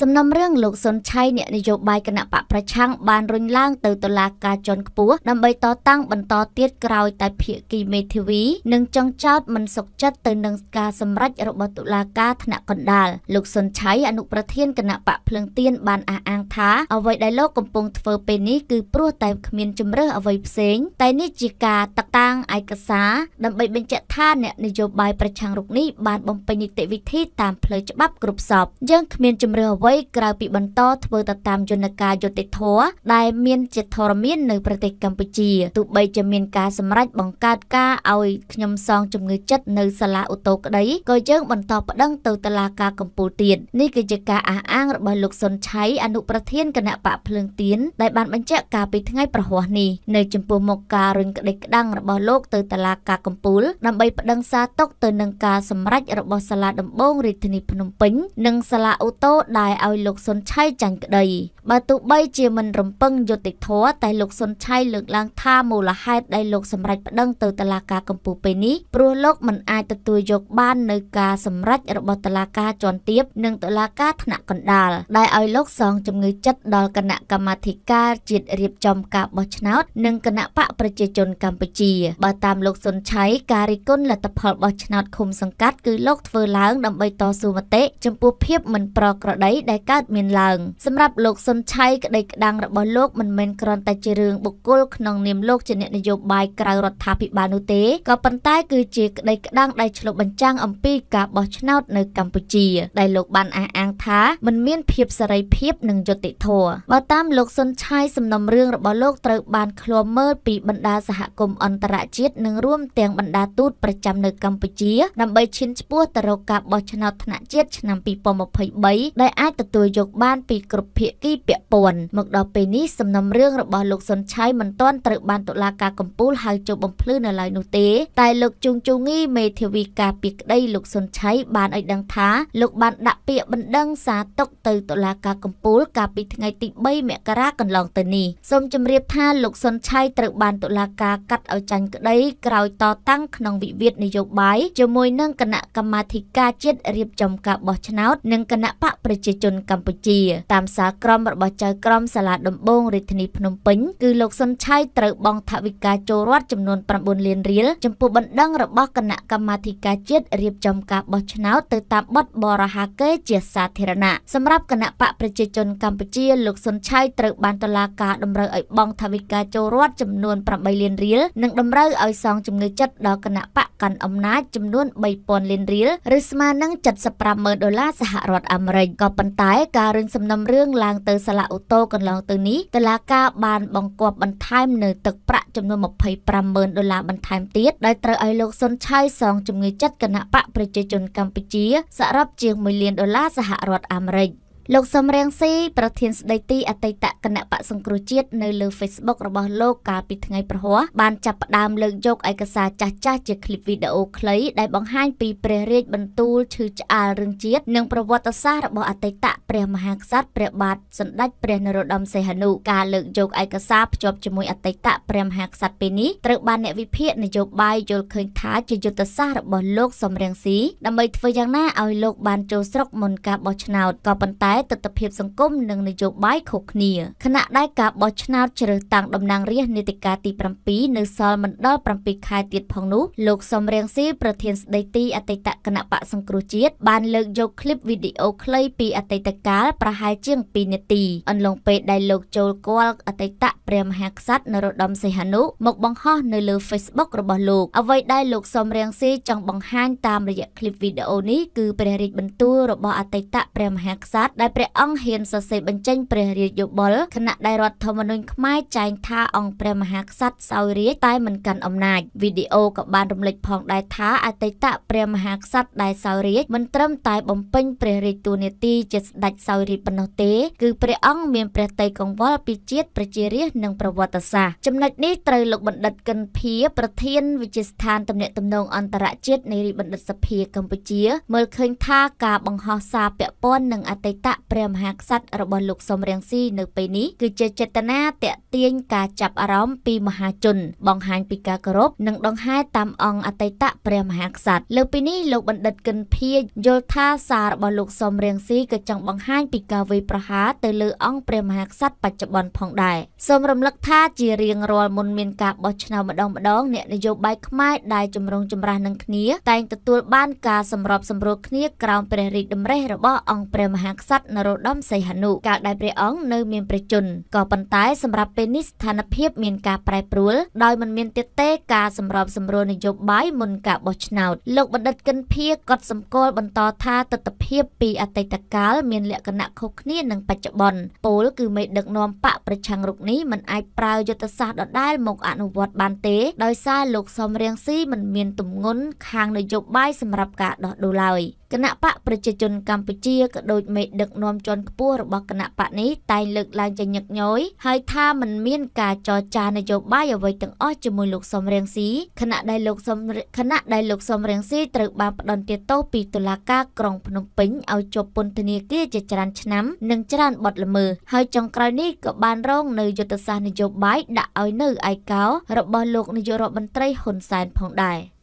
សំណុំរឿងលោកសុនឆៃអ្នកនយោបាយគណៈបកប្រឆាំងបានរុញឡើងទៅតុលាការជាន់ខ្ពស់ដើម្បីតតាំងបន្តទៀតក្រោយតែភាគីមេធាវី និងចង់ចោតមិនសុខចិត្តទៅនឹងការសម្រេចរបស់តុលាការថ្នាក់កណ្ដាលលោកសុនឆៃអនុប្រធានគណៈបកភ្លឹងទៀនបានអះអាងថា អ្វីដែលលោកកំពុងធ្វើពេលនេះគឺព្រោះតែគ្មានជំរើសអ្វីផ្សេងតែនេះជាការតាក់តាំងឯកសារដើម្បីបញ្ជាក់ថាអ្នកនយោបាយប្រឆាំងរូបនេះបានបំពេញនីតិវិធីតាមផ្លូវច្បាប់គ្រប់សពយើងគ្មានជំរើសអ្វីអ្វីក្រៅពីបន្តធ្វើទៅតាមយន្តការយុតិធធដែលមានជាធរមាននៅ ប្រទេសកម្ពុជាទោះបីជាមាន ការសម្រេចបង្កើតការឲ្យខ្ញុំសងជំងឺចិត្តនៅសាលាឧត្តរក្តីក៏យើងបន្តប្តឹង ទៅតុលាការកំពូលទៀតនេះគឺជាការអះអាង របស់លោកសុនឆៃអនុប្រធានគណៈបកភ្លើងទៀនដែលបានបញ្ជាក់ការពីថ្ងៃប្រហ័សនេះនៅចំពោះមុខការរុញក្តីក្តាំងរបស់លោកទៅតុលាការកំពូលដើម្បីប្តឹងសារទុកទៅនឹងការសម្រេចរបស់សាលាដំបងរាជធានីភ្នំពេញនិងសាលាឧត្តរដែលឲ្យលោកសុនឆៃចាញ់ក្តីបើទោះបី ជាមិនរំពឹងយុត្តិធម៌តែលោកសុនឆៃលើកឡើងថាមូលហេតុដែលលោកសម្រេចប្តឹងទៅតុលាការកំពូលពេលនេះព្រោះលោកមិនអាចទទួលយកបាននៅការសម្រេចរបស់តុលាការជាន់ទាបនិងតុលាការថ្នាក់កណ្ដាលដែលឲ្យលោកសងជំងឺចិត្តដល់គណៈកម្មាធិការ ជាតិរៀបចំការបោះឆ្នោត និងគណៈបកប្រជាជនកម្ពុជាបើតាមលោកសុនឆៃការរិះគន់លទ្ធផលបោះឆ្នោតឃុំសង្កាត់គឺលោកធ្វើឡើងដើម្បីតស៊ូមតិចំពោះភាពមិនប្រក្រតីដែលកើតមានឡើងសម្រាប់លោកសុនសុនឆៃក្តីក្តាំងរបស់លោកមិនមែនគ្រាន់តែជារឿងបុគ្គលក្នុងនាមលោកជាអ្នកនយោបាយក្រៅរដ្ឋាភិបាលនោះទេក៏ប៉ុន្តែគឺជាក្តីក្តាំងដែលឆ្លុះបញ្ចាំងអំពីការបោះឆ្នោតនៅកម្ពុជាដែលលោកបានអះអាងថា មិនមានភាពសេរីភាពនិងយុត្តិធម៌បើតាមលោកសុនឆៃសំណុំរឿងរបស់លោកត្រូវបានឃ្លាំមើលពីបណ្ដាសហគមន៍អន្តរជាតិនិងរួមទាំងបណ្ដាទូតប្រចាំនៅកម្ពុជា ដើម្បីឈានឆ្ពោះទៅរកការបោះឆ្នោតថ្នាក់ជាតិឆ្នាំ2023ដែលអាចទទួលយកបានពីគ្រប់ភាគីពាក់ព័ន្ធមកដល់ពេលនេះសំណុំរឿងរបស់លោកសុនឆៃមិនទាន់ត្រូវបានតុលាការកំពូលហៅចូលបំភ្លឺនៅឡើយនោះទេតែលោកជុងជុងងីមេធាវីការពីក្តីលោកសុនឆៃបានឲ្យដឹងថាលោកបានដាក់ពាក្យបណ្ដឹងសារទុកទៅតុលាការកំពូលកាលពីថ្ងៃទី3មករាកន្លងទៅនេះសូមជម្រាបថាលោកសុនឆៃត្រូវបានតុលាការកាត់ឲ្យចាញ់ក្តីក្រោយតតាំងក្នុងវិវាទនយោបាយជាមួយនឹងគណៈកម្មាធិការជាតិរៀបចំការបោះឆ្នោតនិងគណៈបកប្រជាជនកម្ពុជាតាមសារក្រមរបស់ចៅក្រមសាលាដំបងរាជធានីភ្នំពេញគឺលោកសុនឆៃត្រូវបង់ថវិកាចូលរដ្ឋចំនួន9លានរៀលចំពោះបណ្ដឹងរបស់គណៈកម្មាធិការជាតិរៀបចំការបោះឆ្នោតទៅតាមបទបរហាកេជាសាធារណៈសម្រាប់គណៈបកប្រជាជន កម្ពុជាលោកសុនឆៃត្រូវបានតុលាការតម្រូវឲ្យបង់ថវិកាចូលរដ្ឋចំនួន8លានរៀលនិងតម្រូវឲ្យសងជំងឺចិត្តដល់គណៈបកកាន់អំណាចចំនួន3000លានរៀលឬស្មើនឹង750,000ដុល្លារសហរដ្ឋអាមេរិកក៏ប៉ុន្តែការរឿងសំណុំរឿងឡើងទៅសាឡាអូតូកន្លងទៅនេះតឡាការបានបង្គាប់បន្ថែមនៅទឹកប្រាក់ចំនួន250000ដុល្លារបន្ថែមទៀតដែលត្រូវឲ្យលោកសុនឆៃសងជំងឺចិត្តគណៈបកប្រជាជនកម្ពុជាសរុបជាង1លានដុល្លារសហរដ្ឋអាមេរិកលោកសំរៀងស៊ីប្រធានស្ដីទីអតីតគណៈបកសង្គ្រោះជាតិនៅលើ Facebook របស់លោកកាលពីថ្ងៃប្រហ័សបានចាប់ផ្ដើមលើកយកឯកសារចាស់ចាស់ជាคลิปវីដេអូខ្លីដែលបង្ហាញពីព្រះរាជបន្ទូលឈឺឆ្អាលរឿងជាតិនិងប្រវត្តិសាស្ត្ររបស់អតីតព្រះមហាក្សត្រព្រះបាទសម្ដេចព្រះនរោត្តមសីហនុការលើកយកឯកសារភ្ជាប់ជាមួយអតីតព្រះមហាក្សត្រពេលនេះត្រូវបានអ្នកវិភាគនយោបាយយល់ឃើញថាជាយុទ្ធសាស្ត្ររបស់លោកសំរៀងស៊ីដើម្បីធ្វើយ៉ាងណាឲ្យលោកបានចូលស្រុកមុនការបោះឆ្នោតក៏ប៉ុន្តែតែទស្សនវិជ្ជាសង្គមនិងនយោបាយខុសគ្នាខណៈដែលការបោះឆ្នោតជ្រើសតាំងតំណាងរាស្ត្រនីតិកាលទី7នៅសល់មិនដល់7ខែទៀតផងនោះលោកសំរៀងស៊ីប្រធានស្ដីទីអតីតគណៈបកសង្គ្រោះជាតិបានលើកយកឃ្លីបវីដេអូខ្លីពីអតីតកាលប្រហែលជាង2នាទីអន្លង់ពេលដែលលោកចូលគាល់អតីតព្រះមហាក្សត្រនរោត្តមសីហនុមកបង្ហោះនៅលើ Facebook របស់លោក អ្វីដែលលោកសំរៀងស៊ីចង់បង្ហាញតាមរយៈឃ្លីបវីដេអូនេះគឺព្រះរាជបន្ទូលរបស់អតីតព្រះមហាក្សត្រដែលព្រះអង្គហ៊ានសរសេរបញ្ចេញព្រះរាជយោបល់គណៈដែលរដ្ឋធម្មនុញ្ញខ្មែរចែងថាអង្គព្រះមហាក្សត្រសោយរាជ្យតែមិនកាន់អំណាចវីដេអូក៏បានរំលេចផងដែរថាអតីតព្រះមហាក្សត្រដែលសោយរាជ្យមិនត្រឹមតែបំពេញព្រះរាជតួនាទីជាស្ដេចសោយរាជ្យប៉ុណ្ណោះទេ គឺព្រះអង្គមានព្រះតីកង្វល់ពីជាតិប្រជារាស្ត្រនិងប្រវត្តិសាស្ត្រចំណុចនេះត្រូវលោកបណ្ឌិតកិនភាប្រធានវិទ្យាស្ថានទំនាក់ទំនងអន្តរជាតិនៃរាជបណ្ឌិតសភាកម្ពុជាមើលឃើញថាការបង្ហោះសារពាក់ព័ន្ធនឹងអតីតដាក់ព្រះមហាក្សត្ររបស់លោកសំរៀងស៊ីនៅពេលនេះគឺជាចេតនាតាក់ទាញការចាប់អារម្មណ៍ពីមហាជន បង្ហាញពីការគោរពនិងដង្ហែតាមអង្គអតីតព្រះមហាក្សត្រលើពីនេះលោកបណ្ឌិតកិនភៀយយល់ថាសាររបស់លោកសំរៀងស៊ីក៏ចង់បង្ហាញពីការវាយប្រហារទៅលើអង្គព្រះមហាក្សត្របច្ចុប្បន្នផងដែរសូមរំលឹកថាជារៀងរាល់មុនមានការបោះឆ្នោតម្ដងម្ដង អ្នកនយោបាយខ្មែរដែលជំរងចម្រាស់នឹងគ្នា តែងទទួលបានការសម្របសម្រួលគ្នាក្រោមព្រះរាជតម្រិះរបស់អង្គព្រះមហាក្សត្រតនរោត្តមសីហនុកាលដែលព្រះអង្គនៅមានព្រះជន្មក៏ប៉ុន្តែ សម្រាប់ពេលនេះស្ថានភាពមានការប្រែប្រួលដោយមិនមានទៀតទេការសម្របសម្រួលនយោបាយមុនការបោះឆ្នោតលោកបណ្ឌិតកិនភាក៏សម្គាល់បន្តថាទស្សនវិជ្ជាពីអតីតកាលមានលក្ខណៈខុសគ្នានឹងបច្ចុប្បន្នពលគឺមេដឹកនាំបកប្រឆាំងរុកនេះមិនអាចប្រើយុទ្ធសាស្ត្រដដែលមកអនុវត្តបានទេដោយសារលោកសំរៀងស៊ីមិនមានទំនុនខាងនយោបាយសម្រាប់ការដោះដូរឡើយគណៈបកប្រជាជនកម្ពុជាក៏ដូចមេដឹកនាំជាន់ខ្ពស់របស់គណៈបកនេះតែងលើកឡើងជាញឹកញយហើយថាมันមានការចរចានយោបាយអ្វីទាំងអស់ជាមួយលោកសំរងស៊ីគណៈដែលលោកសំគណៈដែលលោកសំរងស៊ីត្រូវបានផ្ដន្ទាទោសពីតុលាការក្រុងភ្នំពេញឲ្យជាប់ពន្ធនាគារជាច្រើនឆ្នាំនិងច្រើនបទល្មើសហើយចុងក្រោយនេះក៏បានរងនៅយុទ្ធសាស្ត្រនយោបាយដាក់ឲ្យនៅឯកោរបស់លោកនាយករដ្ឋមន្ត្រីហ៊ុនសែនផងដែរ។